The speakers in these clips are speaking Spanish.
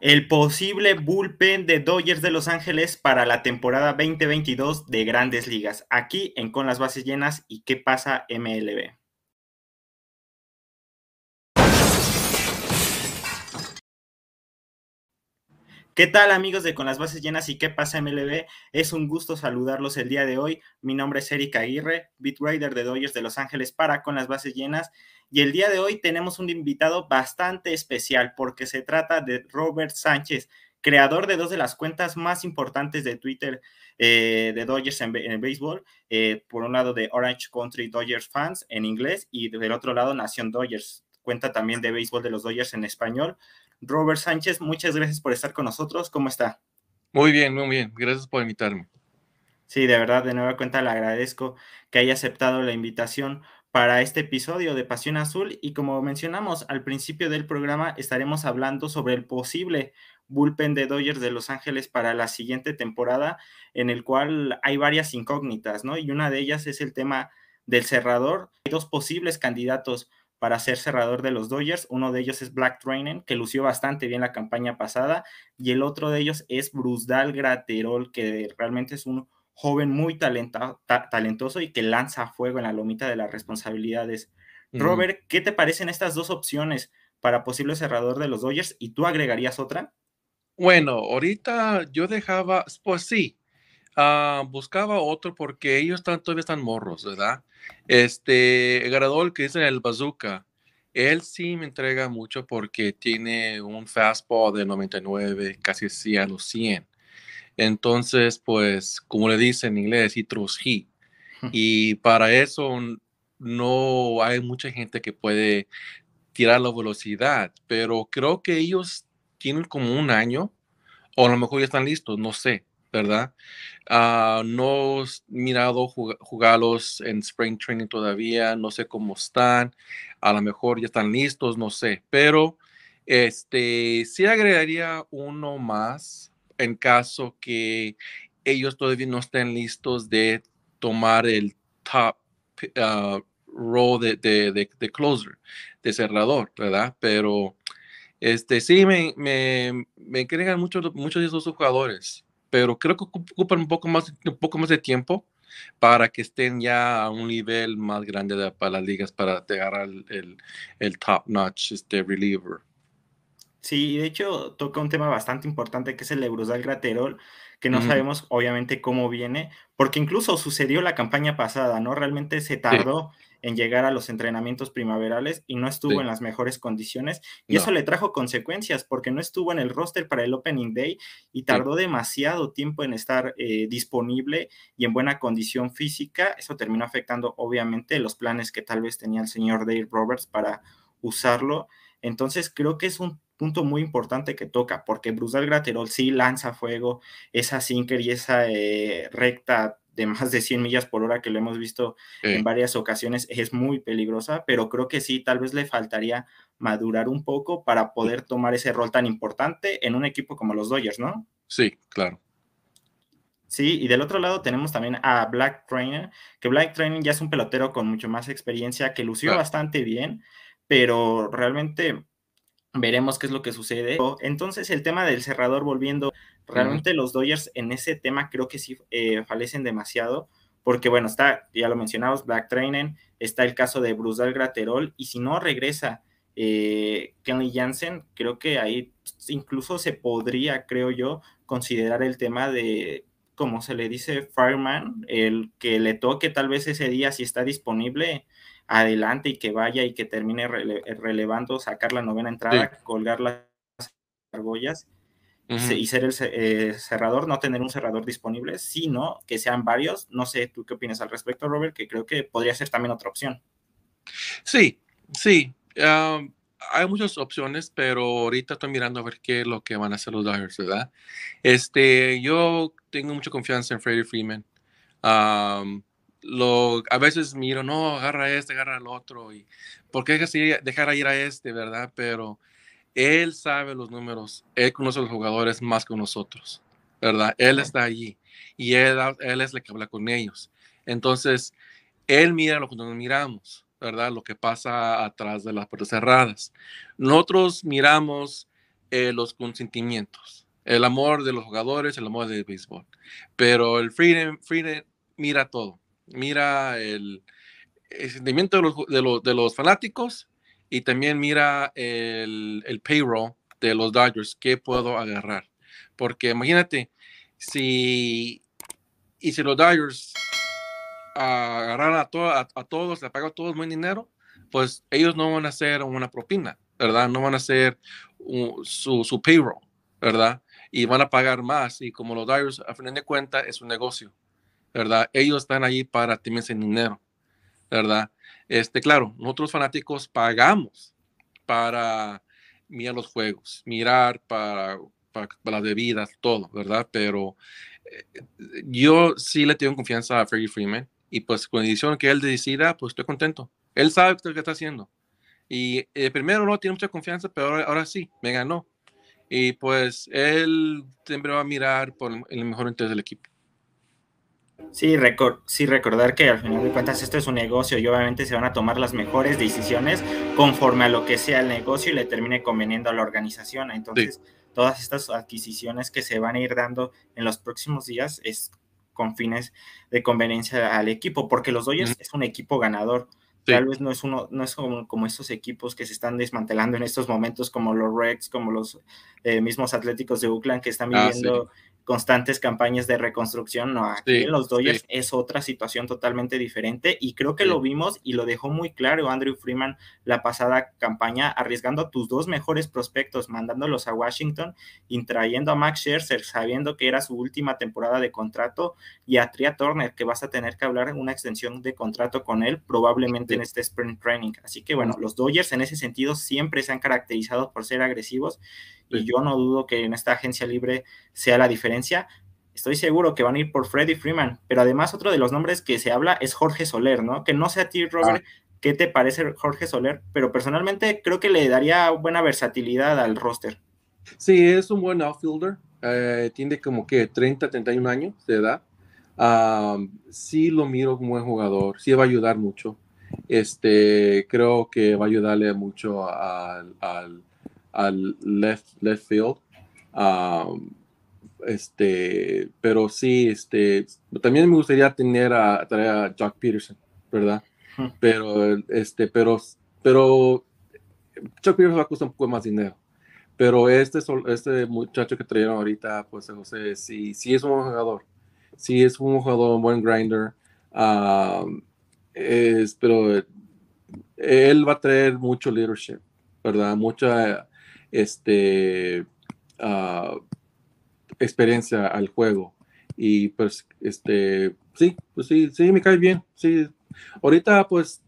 el posible bullpen de Dodgers de Los Ángeles para la temporada 2022 de Grandes Ligas, aquí en Con las Bases Llenas y qué pasa MLB. ¿Qué tal amigos de Con las Bases Llenas y qué pasa MLB? Es un gusto saludarlos el día de hoy. Mi nombre es Erika Aguirre, beat de Dodgers de Los Ángeles para Con las Bases Llenas. Y el día de hoy tenemos un invitado bastante especial porque se trata de Robert Sánchez, creador de dos de las cuentas más importantes de Twitter eh, de Dodgers en, el béisbol. Eh, por un lado de Orange Country Dodgers Fans en inglés y del otro lado Nación Dodgers, cuenta también de béisbol de los Dodgers en español. Robert Sánchez, muchas gracias por estar con nosotros. ¿Cómo está? Muy bien, muy bien. Gracias por invitarme. Sí, de verdad, de nueva cuenta le agradezco que haya aceptado la invitación para este episodio de Pasión Azul y como mencionamos al principio del programa estaremos hablando sobre el posible bullpen de Dodgers de Los Ángeles para la siguiente temporada en el cual hay varias incógnitas, ¿no? Y una de ellas es el tema del cerrador. Hay dos posibles candidatos para ser cerrador de los Dodgers. Uno de ellos es Black Trainen, que lució bastante bien la campaña pasada, y el otro de ellos es Brusdal Graterol, que realmente es un joven muy talentoso y que lanza fuego en la lomita de las responsabilidades. Robert, ¿qué te parecen estas dos opciones para posible cerrador de los Dodgers? ¿Y tú agregarías otra? Bueno, ahorita yo dejaba, pues sí, ah, buscaba otro porque ellos están, todavía están morros, ¿verdad? Este, Garadol que dice el bazooka, él sí me entrega mucho porque tiene un fastball de 99, casi sí a los 100. Entonces, pues, como le dicen en inglés, he throws hmm. Y para eso no hay mucha gente que puede tirar la velocidad, pero creo que ellos tienen como un año, o a lo mejor ya están listos, no sé. ¿verdad? Ah, no he mirado jugarlos en Spring Training todavía, no sé cómo están, a lo mejor ya están listos, no sé, pero este, sí agregaría uno más en caso que ellos todavía no estén listos de tomar el top ah, row role de, closer, de cerrador, ¿verdad? Pero este, sí, me, me, muchos, muchos de esos jugadores pero creo que ocupan un poco más, un poco más de tiempo para que estén ya a un nivel más grande para las ligas para llegar al el, top notch este reliever. Sí, de hecho toca un tema bastante importante que es el Eurosal Graterol, que no sabemos obviamente cómo viene, porque incluso sucedió la campaña pasada, ¿no? Realmente se tardó en llegar a los entrenamientos primaverales y no estuvo en las mejores condiciones y eso le trajo consecuencias porque no estuvo en el roster para el Opening Day y tardó demasiado tiempo en estar eh, disponible y en buena condición física. Eso terminó afectando obviamente los planes que tal vez tenía el señor Dave Roberts para usarlo. Entonces creo que es un punto muy importante que toca, porque Brusal Graterol sí lanza fuego, esa sinker y esa eh, recta de más de 100 millas por hora que lo hemos visto en varias ocasiones es muy peligrosa, pero creo que sí, tal vez le faltaría madurar un poco para poder tomar ese rol tan importante en un equipo como los Dodgers, ¿no? Sí, claro. Sí, y del otro lado tenemos también a Black Trainer, que Black Trainer ya es un pelotero con mucho más experiencia que lució bastante bien, pero realmente veremos qué es lo que sucede. Oh. Entonces, el tema del cerrador volviendo, realmente los Dodgers en ese tema creo que sí eh, falecen demasiado, porque bueno, está, ya lo mencionamos, Black Training, está el caso de Brusdal Graterol, y si no regresa eh, Kenley Jansen, creo que ahí incluso se podría, creo yo, considerar el tema de como se le dice, fireman, el que le toque tal vez ese día si está disponible, adelante y que vaya y que termine relevando, sacar la novena entrada, colgar las argollas y ser el eh, cerrador, no tener un cerrador disponible, sino que sean varios. No sé, ¿tú qué opinas al respecto, Robert? Que creo que podría ser también otra opción. Sí, sí. hay muchas opciones, pero ahorita estoy mirando a ver qué es lo que van a hacer los Dodgers, ¿verdad? Este, yo tengo mucha confianza en Freddie Freeman a veces miro, no, agarra este, agarra el otro, y por qué dejar ir a este, ¿verdad? Pero él sabe los números, él conoce a los jugadores más que nosotros, ¿verdad? Él está allí y él, él es el que habla con ellos. Entonces, él mira lo que nos miramos, ¿verdad? Lo que pasa atrás de las puertas cerradas. Nosotros miramos eh, los consentimientos, el amor de los jugadores, el amor del béisbol, pero el Freedom, freedom mira todo mira el, sentimiento de los, fanáticos y también mira el, payroll de los Dodgers, que puedo agarrar. Porque imagínate, si, y si los Dodgers agarrar a, a, todos, le pagan a todos buen dinero, pues ellos no van a hacer una propina, ¿verdad? No van a hacer su, su, payroll, ¿verdad? Y van a pagar más. Y como los Dodgers, a fin de cuentas, es un negocio. ¿verdad? Ellos están allí para tener ese dinero, ¿verdad? Este, claro, nosotros fanáticos pagamos para mirar los juegos, mirar para, las bebidas, todo, ¿verdad? Pero eh, yo sí le tengo confianza a Fergie Freeman y pues con la decisión que él decida, pues estoy contento. Él sabe lo que está haciendo. Y eh, primero no tiene mucha confianza, pero ahora, sí, me ganó. Y pues él siempre va a mirar por el mejor interés del equipo. Sí, sí, recordar que al final de cuentas esto es un negocio y obviamente se van a tomar las mejores decisiones conforme a lo que sea el negocio y le termine conveniendo a la organización. Entonces, todas estas adquisiciones que se van a ir dando en los próximos días es con fines de conveniencia al equipo, porque los Dodgers es un equipo ganador. Tal vez no es uno, no es como, esos equipos que se están desmantelando en estos momentos, como los Rex, como los eh, mismos Atléticos de Uclan que están ah, viviendo constantes campañas de reconstrucción. No, aquí en los Dodgers es otra situación totalmente diferente y creo que lo vimos y lo dejó muy claro Andrew Freeman la pasada campaña, arriesgando a tus dos mejores prospectos, mandándolos a Washington intrayendo trayendo a Max Scherzer, sabiendo que era su última temporada de contrato, y a Tria Turner, que vas a tener que hablar una extensión de contrato con él probablemente en este sprint training. Así que bueno, los Dodgers en ese sentido siempre se han caracterizado por ser agresivos y yo no dudo que en esta agencia libre sea la diferencia. Estoy seguro que van a ir por Freddy Freeman, pero además otro de los nombres que se habla es Jorge Soler, ¿no? Que no sé a ti, ah. Robert, qué te parece Jorge Soler, pero personalmente creo que le daría buena versatilidad al roster. Sí, es un buen outfielder, eh, tiene como que 30, 31 años de edad. sí lo miro como buen jugador, sí va a ayudar mucho. Este, creo que va a ayudarle mucho al al left, field. Ah, este, pero sí, este, también me gustaría tener a, a Jack Peterson, ¿verdad? Pero, este, pero, pero Chuck Peterson va a costar un poco más dinero. Pero este, este muchacho que trajeron ahorita, pues sé sí, si es un buen jugador. Si es un jugador, buen grinder. Ah, pero él va a traer mucho leadership, ¿verdad? Mucha este, ah, experiencia al juego. Y pues, este, sí, pues sí, sí, me cae bien. Sí, ahorita, pues,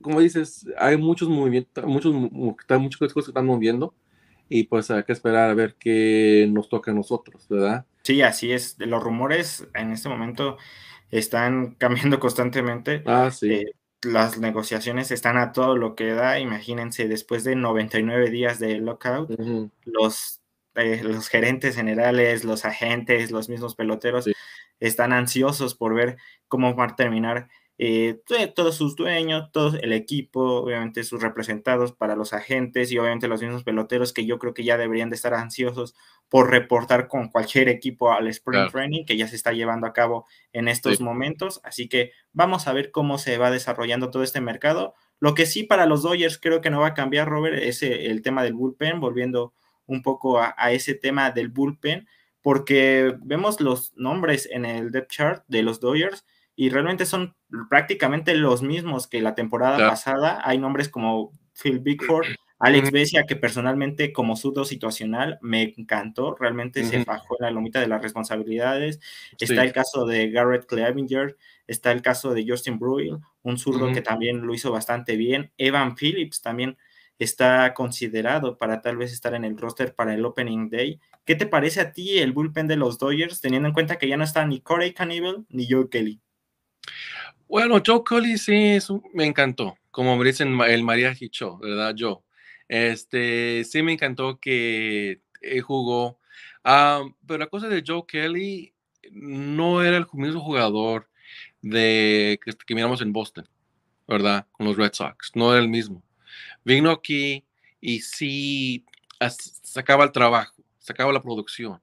como dices, hay muchos movimientos, muchos, muchas cosas que están moviendo. Y pues hay que esperar a ver qué nos toca a nosotros, ¿verdad? Sí, así es. Los rumores en este momento están cambiando constantemente. Ah, sí. Eh, las negociaciones están a todo lo que da. Imagínense, después de 99 días de lockout, los, eh, los gerentes generales, los agentes, los mismos peloteros están ansiosos por ver cómo va a terminar eh, todos sus dueños, todo el equipo, obviamente sus representados para los agentes y obviamente los mismos peloteros que yo creo que ya deberían de estar ansiosos por reportar con cualquier equipo al sprint training que ya se está llevando a cabo en estos momentos. Así que vamos a ver cómo se va desarrollando todo este mercado. Lo que sí para los Dodgers creo que no va a cambiar, Robert, es eh, el tema del bullpen, volviendo un poco a, a ese tema del bullpen, porque vemos los nombres en el depth chart de los Dodgers y realmente son prácticamente los mismos que la temporada pasada. Hay nombres como Phil Bigford, Alex Bessia, que personalmente como sudo situacional me encantó, realmente se bajó en la lomita de las responsabilidades. Está el caso de Garrett Clevinger, está el caso de Justin Bruil, un zurdo que también lo hizo bastante bien. Evan Phillips también está considerado para tal vez estar en el roster para el Opening Day. ¿Qué te parece a ti el bullpen de los Dodgers, teniendo en cuenta que ya no está ni Corey Cannibal ni Joe Kelly? Bueno, Joe Kelly, sí, me encantó, como me dicen el María Hicho, ¿verdad, Joe? Este, sí me encantó que eh, jugó, ah, pero la cosa de Joe Kelly no era el mismo jugador de, este, que, miramos en Boston, ¿verdad? Con los Red Sox, no era el mismo. Vino aquí y sí sacaba el trabajo, sacaba la producción.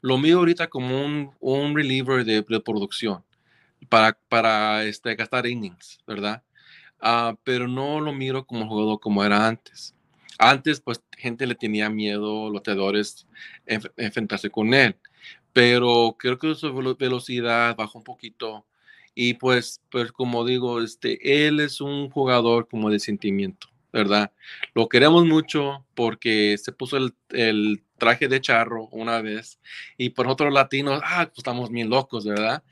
Lo mío ahorita como un, reliever de producción para, para este, gastar innings, ¿verdad? Ah, pero no lo miro como jugador como era antes. Antes, pues, gente le tenía miedo, los teadores, enfrentarse con él. Pero creo que su velocidad bajó un poquito. Y pues, pues, como digo, este, él es un jugador como de sentimiento, ¿verdad? Lo queremos mucho porque se puso el, el traje de charro una vez y por otros latinos, ah, pues estamos bien locos, ¿verdad?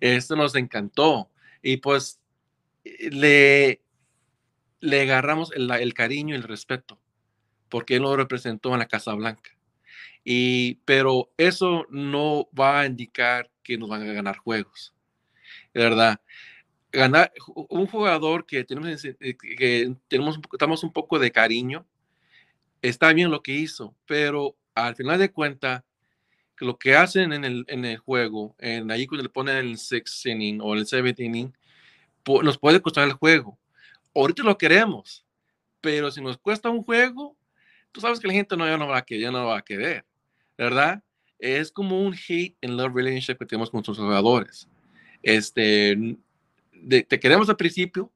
Esto nos encantó y pues le, le agarramos el, cariño y el respeto porque él lo representó en la Casa Blanca. Y, pero eso no va a indicar que nos van a ganar juegos, ¿verdad? Ganar un jugador que tenemos, eh, que tenemos, estamos un poco de cariño, está bien lo que hizo, pero al final de cuentas, lo que hacen en el, juego, en ahí cuando le ponen el sixth inning o el seventh inning, nos puede costar el juego. Ahorita lo queremos, pero si nos cuesta un juego, tú sabes que la gente no, ya no va a querer, ya no va a querer, ¿verdad? Es como un hate en love relationship que tenemos con nuestros jugadores. Este, te queremos al principio,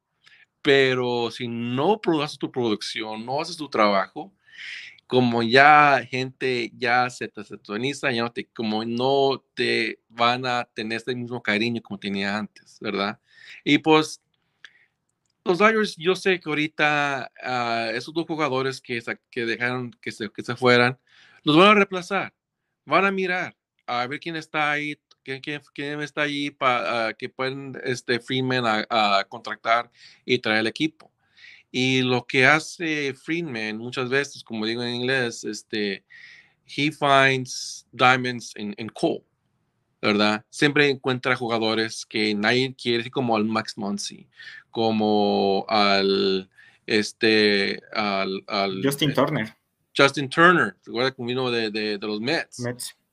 pero si no produces tu producción, no haces tu trabajo, como ya gente ya se testosteroniza, ya no te, como no te van a tener ese mismo cariño como tenía antes, ¿verdad? Y pues los Dodgers, yo sé que ahorita ah, esos dos jugadores que, que dejaron que se, que se fueran, los van a reemplazar, van a mirar a ver quién está ahí, quién, está ahí para ah, que puedan este Freeman a, a contractar y traer el equipo. Y lo que hace Friedman muchas veces, como digo en inglés, este, he finds diamonds in, in coal, ¿verdad? Siempre encuentra jugadores que nadie quiere, como al Max Muncy, como al, este, al, Justin eh, Turner. Justin Turner, recuerda que vino de, de, los Mets.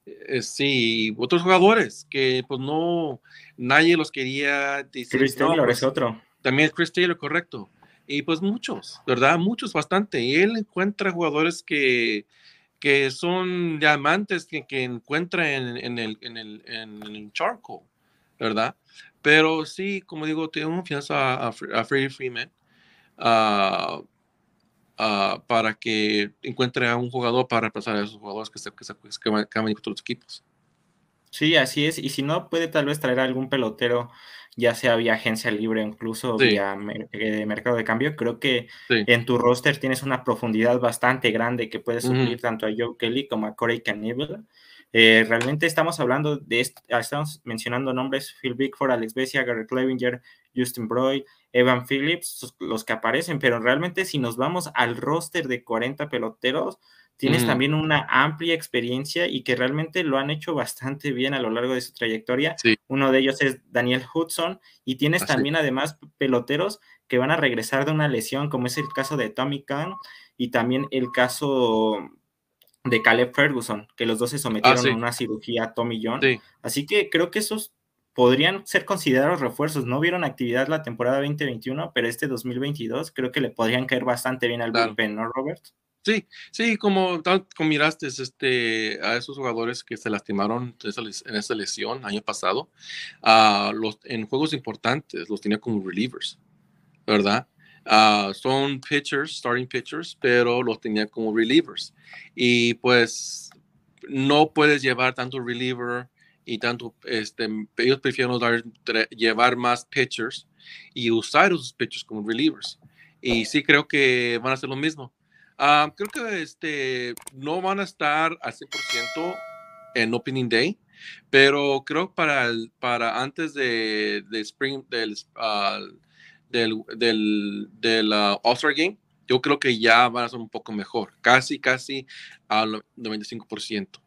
Eh, sí, otros jugadores que pues no, nadie los quería. Decir, Chris Taylor es pues, otro. También Chris Taylor, correcto. Y pues muchos, ¿verdad? Muchos, bastante. Y él encuentra jugadores que, que son diamantes que, encuentra en, el, en, el, charco, ¿verdad? Pero sí, como digo, tengo confianza a, Freddie Freeman ah, ah, para que encuentre a un jugador para reemplazar a esos jugadores que, se, que, se, que, otros equipos. Sí, así es. Y si no, puede tal vez traer algún pelotero, ya sea vía agencia libre, incluso vía eh, mercado de cambio. Creo que en tu roster tienes una profundidad bastante grande que puedes subir tanto a Joe Kelly como a Corey Caníbal. Eh, realmente estamos hablando de, ah, estamos mencionando nombres, Phil Bickford, Alex Bessia, Gary Clevinger, Justin Broy, Evan Phillips, los que aparecen, pero realmente si nos vamos al roster de 40 peloteros, Tienes también una amplia experiencia y que realmente lo han hecho bastante bien a lo largo de su trayectoria. Uno de ellos es Daniel Hudson y tienes también además peloteros que van a regresar de una lesión, como es el caso de Tommy Khan y también el caso de Caleb Ferguson, que los dos se ah, sometieron a una cirugía Tommy John. Así que creo que esos podrían ser considerados refuerzos. No vieron actividad la temporada 2021, pero este 2022 creo que le podrían caer bastante bien al bullpen, ¿no, Robert? Sí, sí, como, miraste este, a esos jugadores que se lastimaron en esa lesión año pasado, ah, los, en juegos importantes los tenía como relievers, ¿verdad? Ah, son pitchers, starting pitchers, pero los tenía como relievers. Y pues no puedes llevar tanto reliever y tanto, este, ellos prefieren llevar más pitchers y usar esos pitchers como relievers. Y sí creo que van a hacer lo mismo Ah, creo que este, no van a estar al 100% en Opening Day, pero creo para, para antes de, de Spring, del, ah, del, del, ah, Game, yo creo que ya van a ser un poco mejor, casi, casi al 95%.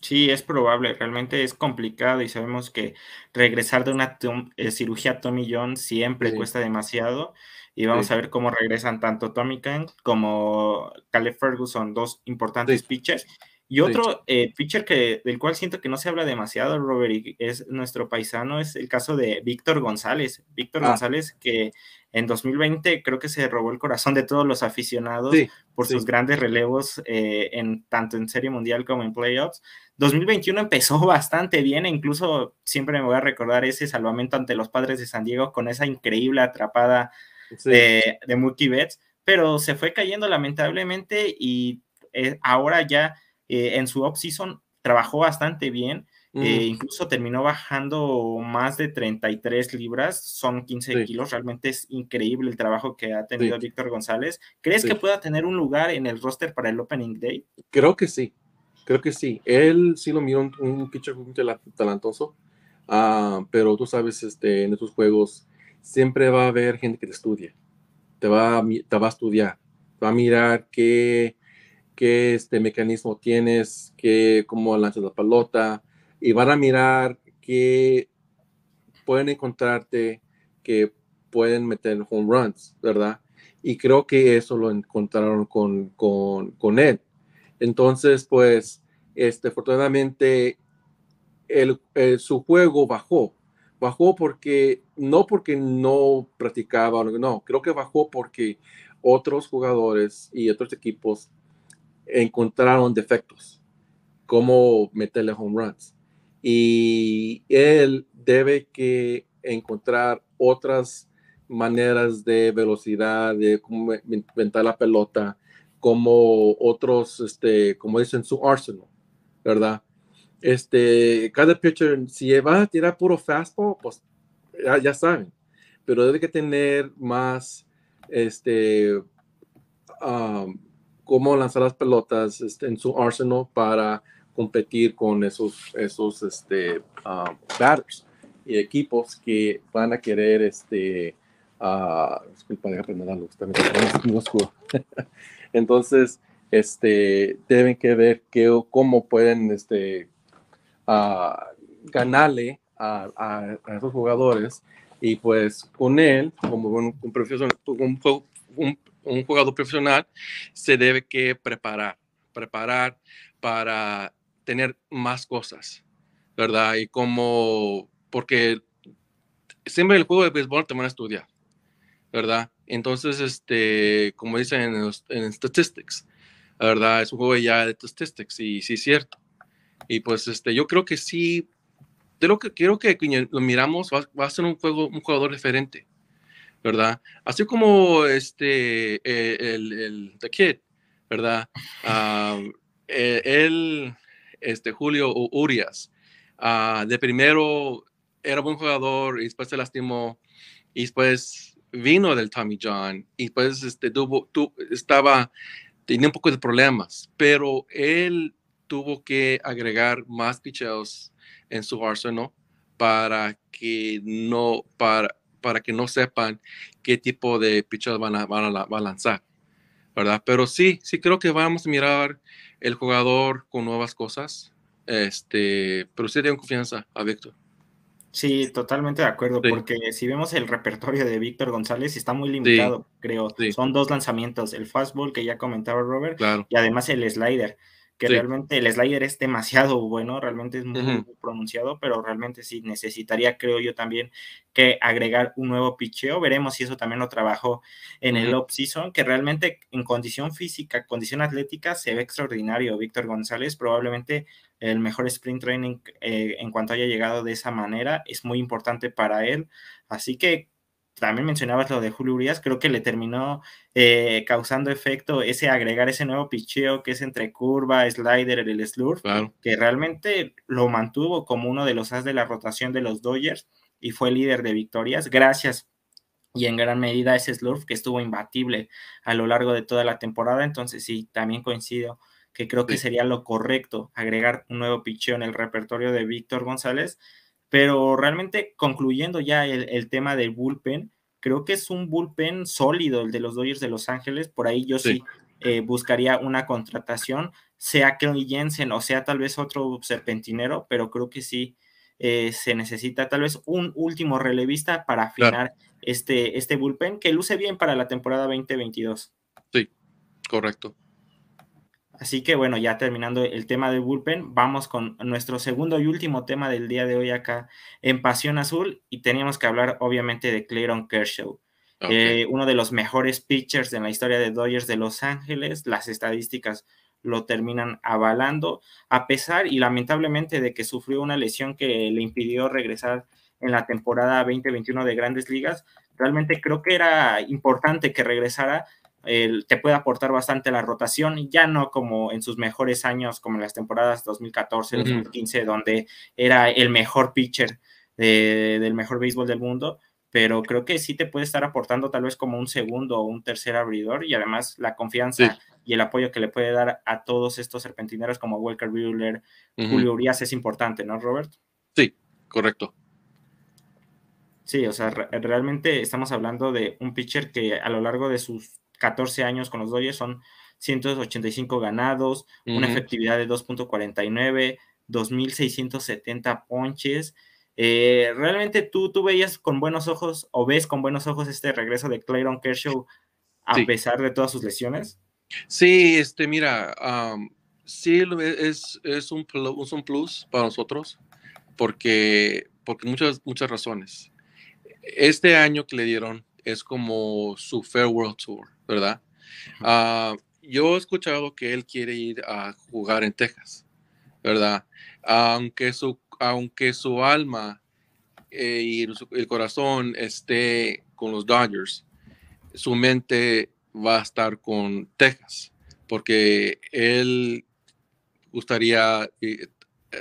Sí, es probable, realmente es complicado y sabemos que regresar de una eh, cirugía Tommy John siempre cuesta demasiado y vamos a ver cómo regresan tanto Tommy Kent como Caleb Ferguson, dos importantes pitchers. Y otro eh, pitcher que, del cual siento que no se habla demasiado, Robert, y es nuestro paisano, es el caso de Víctor González. Víctor ah. González, que en 2020 creo que se robó el corazón de todos los aficionados por sus grandes relevos, eh, en, tanto en Serie Mundial como en Playoffs. 2021 empezó bastante bien, e incluso siempre me voy a recordar ese salvamento ante los padres de San Diego con esa increíble atrapada de, multi-bets, pero se fue cayendo lamentablemente y eh, ahora ya eh, en su off-season trabajó bastante bien. Eh, incluso terminó bajando más de 33 libras, son 15 kilos, realmente es increíble el trabajo que ha tenido Víctor González. ¿Crees que pueda tener un lugar en el roster para el Opening Day? Creo que sí, creo que sí. Él sí lo miró un, pitcher muy talentoso, ah, pero tú sabes, este, en estos juegos siempre va a haber gente que te estudie, te va, te va a estudiar, va a mirar qué, este mecanismo tienes, qué, cómo lanzas la pelota, y van a mirar qué pueden encontrarte, que pueden meter home runs, ¿verdad? Y creo que eso lo encontraron con, él. Entonces, pues, este, afortunadamente, su juego bajó, bajó porque, no porque no practicaba, no, creo que bajó porque otros jugadores y otros equipos encontraron defectos, como meterle home runs. Y él debe que encontrar otras maneras de velocidad, de cómo inventar la pelota, como otros, este, como dicen, su arsenal, ¿verdad? Este, cada pitcher, si va a tirar puro fastball, pues ya, saben, pero debe que tener más, este, um, cómo lanzar las pelotas este, en su arsenal para competir con esos, esos este, um, batters y equipos que van a querer, este, ah, disculpa, déjame aprender algo también muy oscuro. Entonces, este, deben que ver cómo pueden, este, a ganarle a, a, esos jugadores y pues con él, como un, profesional, un, un, jugador profesional, se debe que preparar, preparar para tener más cosas, ¿verdad? Y como, porque siempre el juego de béisbol te van a estudiar, ¿verdad? Entonces, este, como dicen en, en statistics, ¿verdad? Es un juego ya de statistics y sí es cierto. Y pues este, yo creo que sí, de lo que quiero que lo miramos, va, a ser un, juego, un jugador diferente, ¿verdad? Así como este, eh, el, the Kid, ¿verdad? Ah, eh, él, este, Julio Urias, ah, de primero era buen jugador y después se lastimó y después vino del Tommy John y después este, tuvo, tu, estaba, tenía un poco de problemas, pero él tuvo que agregar más picheos en su arsenal para que no, para, para que no sepan qué tipo de pichos van a, van a, lanzar. ¿verdad? Pero sí, sí creo que vamos a mirar el jugador con nuevas cosas. Este, pero sí tengo confianza a Víctor. Sí, totalmente de acuerdo, porque si vemos el repertorio de Víctor González, está muy limitado, creo. Son dos lanzamientos, el fastball que ya comentaba Robert y además el slider que realmente el slider es demasiado bueno, realmente es muy, pronunciado, pero realmente sí necesitaría, creo yo también, que agregar un nuevo picheo. Veremos si eso también lo trabajó en el off-season, que realmente en condición física, condición atlética, se ve extraordinario. Víctor González, probablemente el mejor sprint training eh, en cuanto haya llegado de esa manera, es muy importante para él. Así que también mencionabas lo de Julio Urias, creo que le terminó eh, causando efecto ese agregar ese nuevo picheo que es entre curva, slider, el slurf, que realmente lo mantuvo como uno de los as de la rotación de los Dodgers y fue líder de victorias, gracias y en gran medida ese slurf que estuvo imbatible a lo largo de toda la temporada, entonces sí, también coincido que creo que sería lo correcto agregar un nuevo picheo en el repertorio de Víctor González, pero realmente concluyendo ya el, tema del bullpen, creo que es un bullpen sólido el de los Dodgers de Los Ángeles. Por ahí yo sí, eh, buscaría una contratación, sea Kelly Jensen o sea tal vez otro serpentinero, pero creo que sí eh, se necesita tal vez un último relevista para afinar este, este bullpen que luce bien para la temporada 2022. Sí, correcto. Así que bueno, ya terminando el tema de bullpen, vamos con nuestro segundo y último tema del día de hoy acá en Pasión Azul y teníamos que hablar obviamente de Clayton Kershaw, eh, uno de los mejores pitchers en la historia de Dodgers de Los Ángeles. Las estadísticas lo terminan avalando, a pesar y lamentablemente de que sufrió una lesión que le impidió regresar en la temporada 2021 de Grandes Ligas. Realmente creo que era importante que regresara te puede aportar bastante la rotación, ya no como en sus mejores años, como en las temporadas 2014, 2015, donde era el mejor pitcher del mejor béisbol del mundo, pero creo que sí te puede estar aportando tal vez como un segundo o un tercer abridor y además la confianza y el apoyo que le puede dar a todos estos serpentineros como Walker Buehler, Julio Urias es importante, ¿no, Robert? Sí, correcto. Sí, o sea, realmente estamos hablando de un pitcher que a lo largo de sus 14 años con los Dodgers, son 185 ganados, una efectividad de 2.49, 2.670 ponches. Eh, realmente tú, tú veías con buenos ojos o ves con buenos ojos este regreso de Clayton Kershaw a pesar de todas sus lesiones. Sí, este, mira, sí es, es, un plus, un plus para nosotros porque, porque muchas, muchas razones. Este año que le dieron es como su farewell tour, ¿verdad? Ah, yo he escuchado que él quiere ir a jugar en Texas, ¿verdad? Aunque su, aunque su alma eh, y el corazón esté con los Dodgers, su mente va a estar con Texas, porque él gustaría, eh,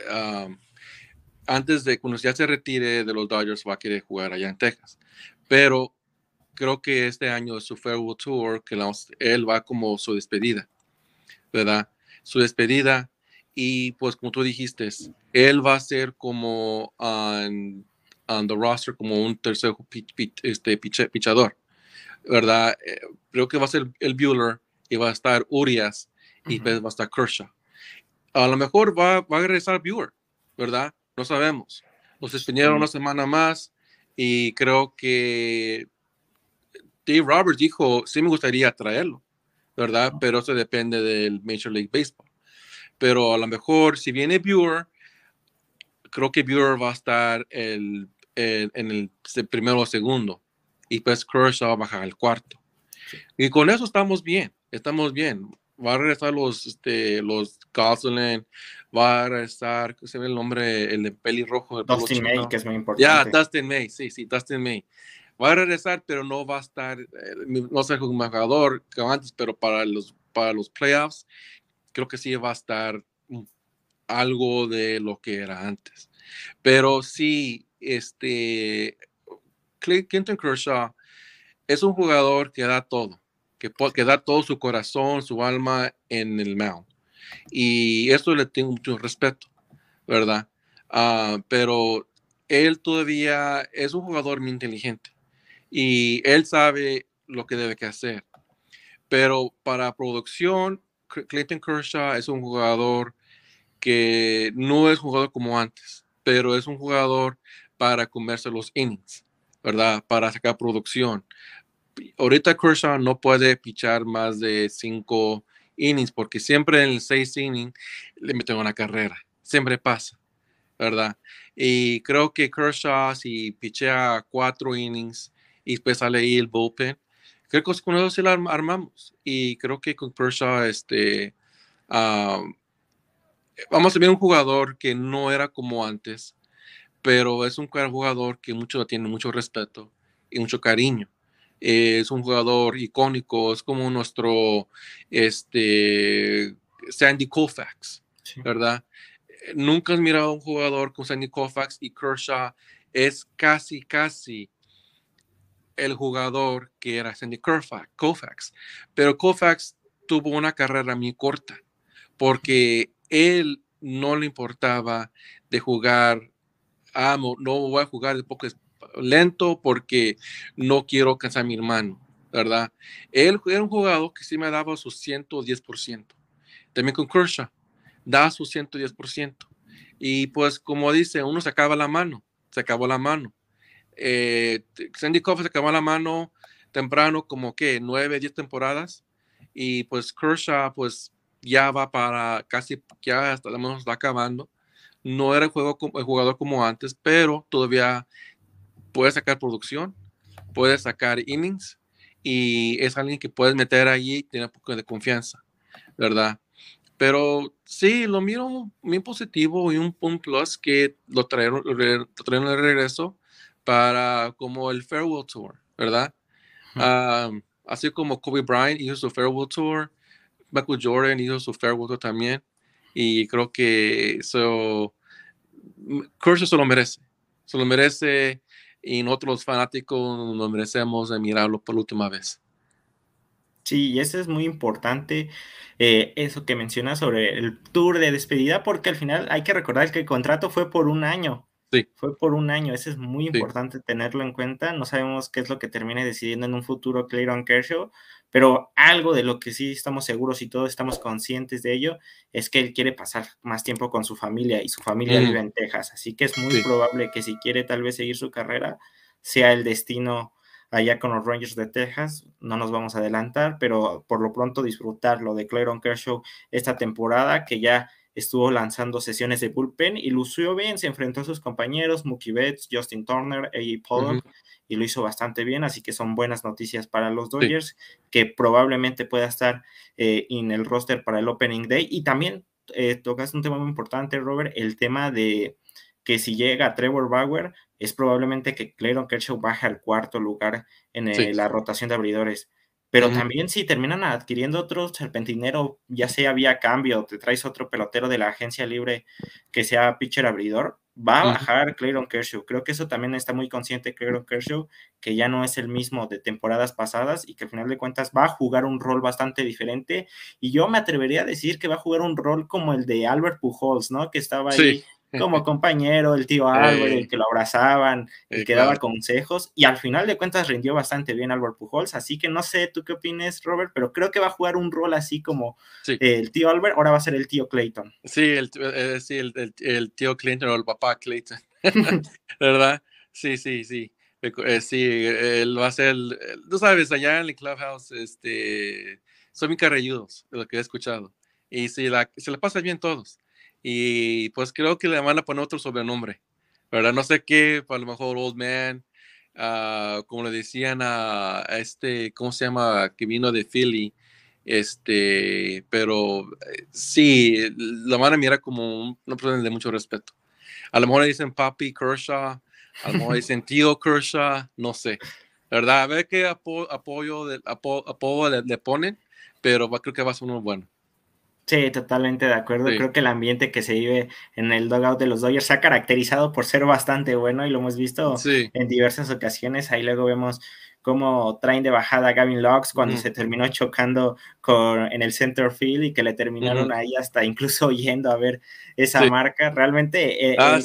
ah, antes de cuando ya se retire de los Dodgers, va a querer jugar allá en Texas. Pero creo que este año su farewell tour, que él va como su despedida, ¿verdad? Su despedida y pues como tú dijiste, él va a ser como on, the roster, como un tercer este, pichador, ¿verdad? Eh, creo que va a ser el Bueller y va a estar Urias y va a estar Kershaw. A lo mejor va, va a regresar Bueller, ¿verdad? No sabemos. Nos despidieron una semana más y creo que Dave Roberts dijo, sí me gustaría traerlo, ¿verdad? Pero eso depende del Major League Baseball. Pero a lo mejor si viene Buer, creo que Buer va a estar en el primero o segundo y pues va a bajar al cuarto. Y con eso estamos bien, estamos bien. Va a regresar los, este, los va a regresar, se ve el nombre, el de pelirrojo. Dustin May, que es muy importante. Ya, Dustin May, sí, sí, Dustin May va a regresar, pero no va a estar, eh, no sé un jugador que antes, pero para los, para los playoffs, creo que sí va a estar mm, algo de lo que era antes. Pero sí, este, Clinton Kershaw es un jugador que da todo, que, da todo su corazón, su alma en el mound. Y esto le tengo mucho respeto, ¿verdad? Ah, pero él todavía es un jugador muy inteligente y él sabe lo que debe que hacer. Pero para producción, Clayton Kershaw es un jugador que no es jugador como antes, pero es un jugador para comerse los innings, ¿verdad? Para sacar producción. Ahorita Kershaw no puede pichar más de cinco innings porque siempre en el seis inning le meten una carrera. Siempre pasa, ¿verdad? Y creo que Kershaw, si pichea cuatro innings, y después pues, sale ahí el bullpen. Creo que con eso sí la armamos y creo que con Kershaw, este, vamos a ver un jugador que no era como antes, pero es un jugador que mucho tiene mucho respeto y mucho cariño. Eh, es un jugador icónico, es como nuestro este, Sandy Colfax, ¿verdad? Nunca has mirado a un jugador con Sandy Colfax. y Kershaw es casi, casi el jugador que era Sandy Koufax. Pero Koufax tuvo una carrera muy corta porque él no le importaba de jugar, amo, ah, no voy a jugar de poco lento porque no quiero cansar a mi hermano, ¿verdad? Él era un jugador que sí me daba su 110%. También con Kershaw, da su 110%. Y pues como dice, uno se acaba la mano, se acabó la mano. Eh, Sandy Koufax se acabó la mano temprano, como que nueve, diez temporadas. Y pues Kershaw, pues ya va para casi, ya hasta la mano está acabando. No era el, juego, el jugador como antes, pero todavía puede sacar producción, puede sacar innings y es alguien que puedes meter allí y tener un poco de confianza, ¿verdad? Pero sí, lo miro muy positivo y un, punto plus que lo trajeron, lo trajeron de regreso para como el farewell tour, ¿verdad? Ah, así como Kobe Bryant hizo su farewell tour, Michael Jordan hizo su farewell tour también, y creo que eso, mm, Curse se lo merece, se lo merece, y nosotros fanáticos nos merecemos de mirarlo por última vez. Sí, y eso es muy importante, eh, eso que mencionas sobre el tour de despedida, porque al final hay que recordar que el contrato fue por un año, fue por un año, eso es muy importante tenerlo en cuenta. No sabemos qué es lo que termine decidiendo en un futuro Clayton Kershaw, pero algo de lo que sí estamos seguros y todos estamos conscientes de ello es que él quiere pasar más tiempo con su familia y su familia vive en Texas, así que es muy probable que si quiere tal vez seguir su carrera sea el destino allá con los Rangers de Texas. No nos vamos a adelantar, pero por lo pronto disfrutar lo de Clayton Kershaw esta temporada, que ya estuvo lanzando sesiones de bullpen y lució bien, se enfrentó a sus compañeros Mookie Betts, Justin Turner, AJ Pollock y lo hizo bastante bien, así que son buenas noticias para los Dodgers que probablemente pueda estar eh, en el roster para el Opening Day y también eh, un tema muy importante, Robert, el tema de que si llega Trevor Bauer, es probablemente que Clayton Kershaw baje al cuarto lugar en eh, la rotación de abridores. Pero también si terminan adquiriendo otro serpentinero, ya sea vía cambio, te traes otro pelotero de la agencia libre que sea pitcher abridor, va a bajar Clayton Kershaw. Creo que eso también está muy consciente Clayton Kershaw, que ya no es el mismo de temporadas pasadas y que al final de cuentas va a jugar un rol bastante diferente. Y yo me atrevería a decir que va a jugar un rol como el de Albert Pujols, ¿no? Que estaba ahí como compañero, el tío Albert, el que lo abrazaban, el que daba consejos, y al final de cuentas rindió bastante bien Álvaro Pujols, así que no sé tú qué opinas, Robert, pero creo que va a jugar un rol así como el tío Albert. ahora va a ser el tío Clayton. Sí, el, eh, eh, sí, el, tío Clayton o el papá Clayton, ¿verdad? Sí, sí, sí. Eh, sí, él va a ser, tú sabes, allá en el clubhouse, este, son bien de lo que he escuchado. Y si la, se la pasan bien todos. Y pues creo que le van a poner otro sobrenombre, ¿verdad? No sé qué, a lo mejor Old Man, ah, como le decían a, este, ¿cómo se llama? Que vino de Philly. Este, pero eh, sí, la van a mirar como no una de mucho respeto. A lo mejor le dicen Papi Kershaw, a lo mejor le dicen Tío Kershaw, no sé. verdad, a ver qué apoyo, le, ponen, pero va, creo que va a ser uno bueno. Sí, totalmente de acuerdo. Creo que el ambiente que se vive en el dugout de los Dodgers se ha caracterizado por ser bastante bueno y lo hemos visto en diversas ocasiones. Ahí luego vemos cómo traen de bajada a Gavin Locks cuando se terminó chocando con, en el center field y que le terminaron ahí hasta incluso yendo a ver esa marca. Realmente eh, ah,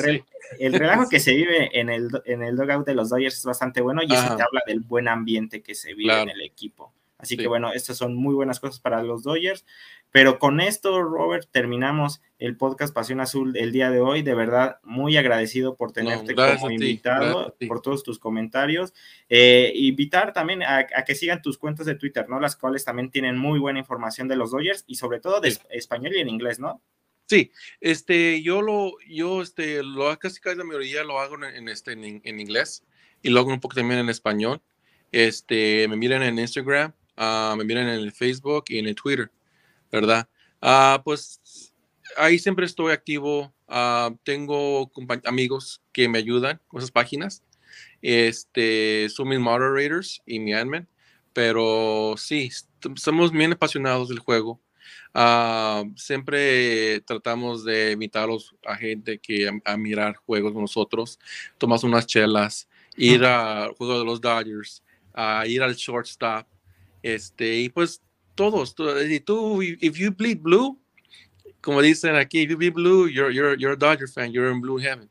el, relajo que se vive en el, en el dugout de los Dodgers es bastante bueno y eso te habla del buen ambiente que se vive en el equipo. Así que bueno, estas son muy buenas cosas para los Dodgers. Pero con esto, Robert, terminamos el podcast Pasión Azul el día de hoy. De verdad, muy agradecido por tenerte como invitado, por todos tus comentarios. Eh, invitar también a, que sigan tus cuentas de Twitter, ¿no? Las cuales también tienen muy buena información de los Dodgers y sobre todo de español y en inglés, ¿no? Sí, este, yo lo, yo este, lo casi casi la mayoría lo hago en, este, en, inglés y lo hago un poco también en español. Este, me miran en Instagram Ah, me miran en el Facebook y en el Twitter, ¿verdad? Ah, pues ahí siempre estoy activo. Ah, tengo amigos que me ayudan con esas páginas. Este, son mis moderators y mi admin. Pero sí, somos bien apasionados del juego. siempre tratamos de invitar a gente que a, mirar juegos con nosotros. Tomas unas chelas, ir al juego de los Dodgers, a ir al shortstop, este, y pues todos, y tú, if you bleed blue, como dicen aquí, if you bleed blue, you're, you're, a Dodger fan, you're in blue heaven,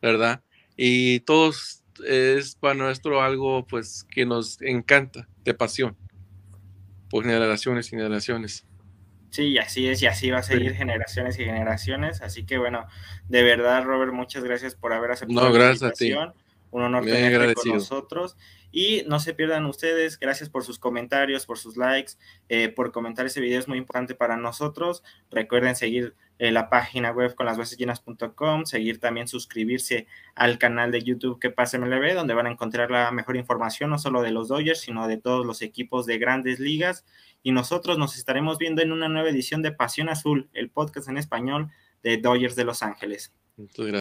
¿verdad? Y todos es para nuestro algo pues que nos encanta, de pasión, por generaciones y generaciones. Sí, así es, y así va a seguir generaciones y generaciones. Así que bueno, de verdad, Robert, muchas gracias por haber aceptado. la invitación. Un honor Bien tenerte con nosotros. Y no se pierdan ustedes, gracias por sus comentarios, por sus likes, eh, por comentar ese video, es muy importante para nosotros. Recuerden seguir eh, la página web con las llenas.com, seguir también suscribirse al canal de YouTube que pase MLB, donde van a encontrar la mejor información, no solo de los Dodgers, sino de todos los equipos de grandes ligas. Y nosotros nos estaremos viendo en una nueva edición de Pasión Azul, el podcast en español de Dodgers de Los Ángeles. Muchas gracias.